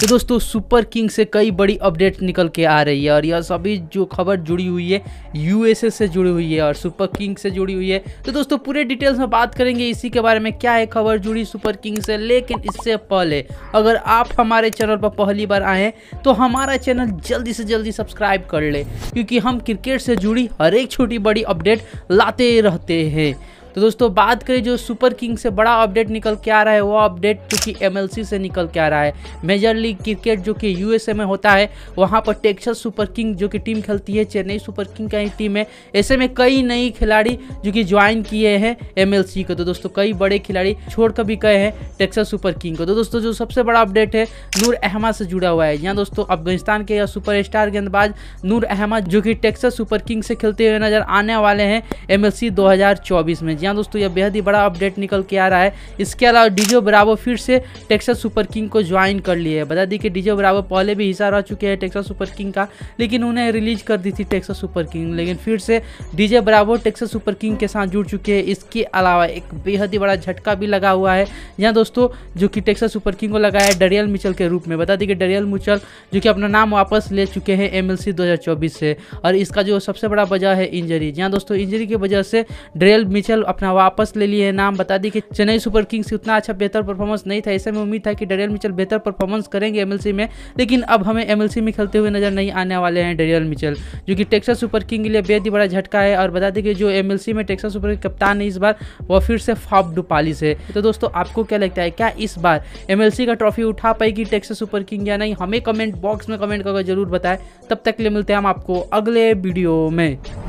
तो दोस्तों super king से कई बड़ी अपडेट निकल के आ रही है और यह सभी जो खबर जुड़ी हुई है यूएसए से जुड़ी हुई है और सुपर किंग से जुड़ी हुई है तो दोस्तों पूरे डिटेल्स में बात करेंगे इसी के बारे में क्या है खबर जुड़ी सुपर किंग से लेकिन इससे पहले अगर आप हमारे चैनल पर पहली बार आए तो हमारा चैनल जल्दी से जल्दी सब्सक्राइब कर ले क्योंकि हम क्रिकेट से जुड़ी हर एक छोटी बड़ी अपडेट लाते रहते हैं तो दोस्तों बात करें जो सुपर किंग से बड़ा अपडेट निकल के आ रहा है वो अपडेट जो कि एम से निकल के आ रहा है मेजर लीग क्रिकेट जो कि यू में होता है वहाँ पर टेक्सस सुपर किंग जो कि टीम खेलती है चेन्नई सुपर किंग का ही टीम है ऐसे में कई नई खिलाड़ी जो कि ज्वाइन किए हैं एम को तो दोस्तों कई बड़े खिलाड़ी छोड़कर भी गए हैं टेक्सस सुपर किंग को तो दोस्तों जो सबसे बड़ा अपडेट है नूर अहमद से जुड़ा हुआ है यहाँ दोस्तों अफगानिस्तान के स्टार गेंदबाज नूर अहमद जो कि टेक्सस सुपर किंग से खेलते हुए नजर आने वाले हैं एम एल में जी हाँ दोस्तों यह बेहद ही बड़ा अपडेट निकल के आ रहा है इसके अलावा डीजो ब्रावो फिर से टेक्सा सुपर किंग को ज्वाइन कर लिए है बता दी कि डीजो ब्रावो पहले भी हिस्सा रह चुके हैं टेक्सा सुपर किंग का लेकिन उन्हें रिलीज कर दी थी टेक्सा सुपर किंग लेकिन फिर से DJ Bravo Texas Super Kings के साथ जुड़ चुके हैं इसके अलावा एक बेहद ही बड़ा झटका भी लगा हुआ है यहाँ दोस्तों जो कि टेक्सा सुपर किंग को लगाया है डरियल मिचल के रूप में बता दी कि डरियल मिचल जो कि अपना नाम वापस ले चुके हैं एम चौबीस से और इसका जो सबसे बड़ा वजह है इंजरी जहाँ दोस्तों इंजरी की वजह से डरियल मिचल अपना वापस ले लिए नाम बता दी कि चेन्नई सुपर किंग्स उतना अच्छा बेहतर परफॉर्मेंस नहीं था ऐसे में उम्मीद था कि डेरियल मिचल बेहतर परफॉर्मेंस करेंगे एमएलसी में लेकिन अब हमें एमएलसी में खेलते हुए नजर नहीं आने वाले हैं डेरियल मिचल जो कि टेक्सा सुपर किंग के लिए बेहद ही बड़ा झटका है और बता दें कि जो एम में टेक्सा सुपर किंग कप्तान है इस बार वो फिर से फॉप डुपाली है तो दोस्तों आपको क्या लगता है क्या इस बार एम का ट्रॉफी उठा पाएगी टेक्सा सुपर किंग या नहीं हमें कमेंट बॉक्स में कमेंट करके जरूर बताएं तब तक के लिए मिलते हैं हम आपको अगले वीडियो में